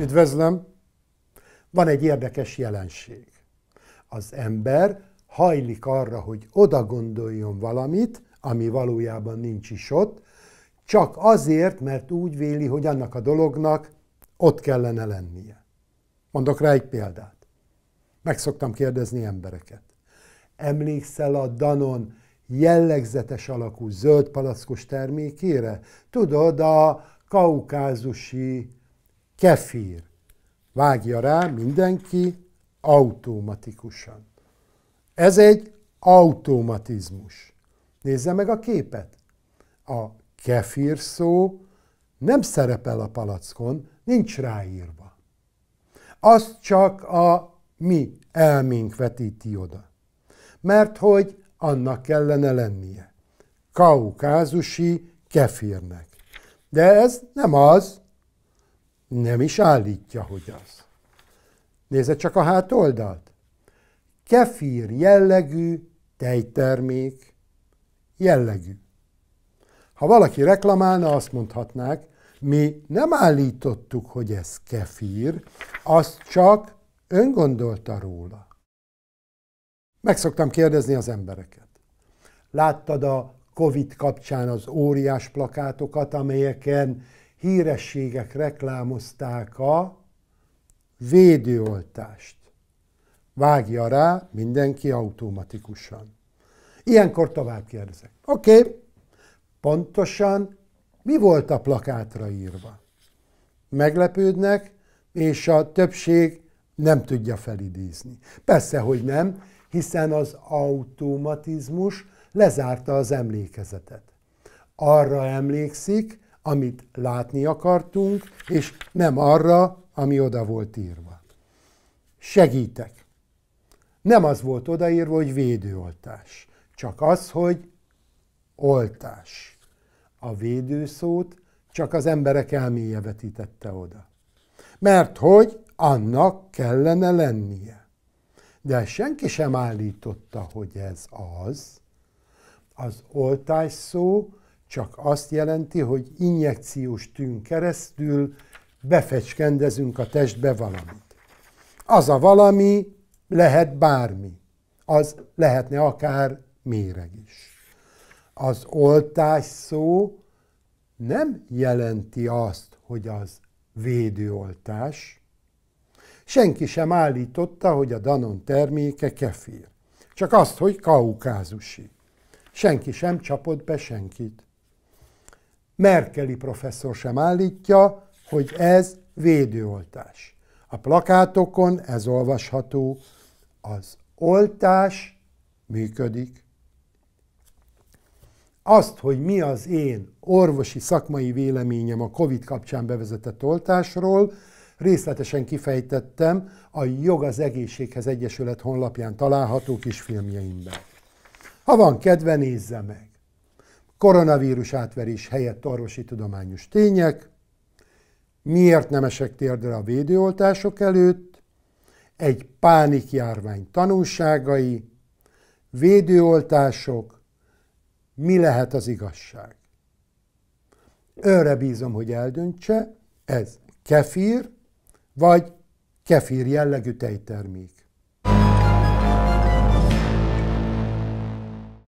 Üdvözlöm! Van egy érdekes jelenség. Az ember hajlik arra, hogy oda gondoljon valamit, ami valójában nincs is ott, csak azért, mert úgy véli, hogy annak a dolognak ott kellene lennie. Mondok rá egy példát. Meg szoktam kérdezni embereket. Emlékszel a Danon jellegzetes alakú zöld palackos termékére? Tudod, a kaukázusi kefír. Vágja rá mindenki automatikusan. Ez egy automatizmus. Nézze meg a képet. A kefír szó nem szerepel a palackon, nincs ráírva. Az csak a mi elménk vetíti oda. Mert hogy annak kellene lennie. Kaukázusi kefirnek. De ez nem az, nem is állítja, hogy az. Nézze csak a hátoldalt. Kefír jellegű tejtermék jellegű. Ha valaki reklamálna, azt mondhatnák, mi nem állítottuk, hogy ez kefír, az csak öngondolta róla. Meg szoktam kérdezni az embereket. Láttad a Covid kapcsán az óriás plakátokat, amelyeken hírességek reklámozták a védőoltást. Vágja rá mindenki automatikusan. Ilyenkor tovább kérdezek. Oké, okay. pontosan mi volt a plakátra írva? Meglepődnek, és a többség nem tudja felidézni. Persze, hogy nem, hiszen az automatizmus lezárta az emlékezetet. Arra emlékszik, amit látni akartunk, és nem arra, ami oda volt írva. Segítek. Nem az volt odaírva, hogy védőoltás, csak az, hogy oltás. A védőszót csak az emberek elméje vetítette oda. Mert hogy annak kellene lennie. De senki sem állította, hogy ez az. Az oltás szó csak azt jelenti, hogy injekciós tűn keresztül befecskendezünk a testbe valamit. Az a valami lehet bármi. Az lehetne akár méreg is. Az oltás szó nem jelenti azt, hogy az védőoltás. Senki sem állította, hogy a Danon terméke kefir. Csak azt, hogy kaukázusi. Senki sem csapott be senkit. Merkeli professzor sem állítja, hogy ez védőoltás. A plakátokon ez olvasható, az oltás működik. Azt, hogy mi az én orvosi szakmai véleményem a COVID kapcsán bevezetett oltásról, részletesen kifejtettem a Jog az Egészséghez Egyesület honlapján található kis filmjeimben. Ha van kedve, nézze meg! koronavírus átverés helyett orvosi tudományos tények, miért nem esek térdre a védőoltások előtt, egy pánikjárvány tanulságai, védőoltások, mi lehet az igazság. Önre bízom, hogy eldöntse, ez kefír, vagy kefír jellegű tejtermék.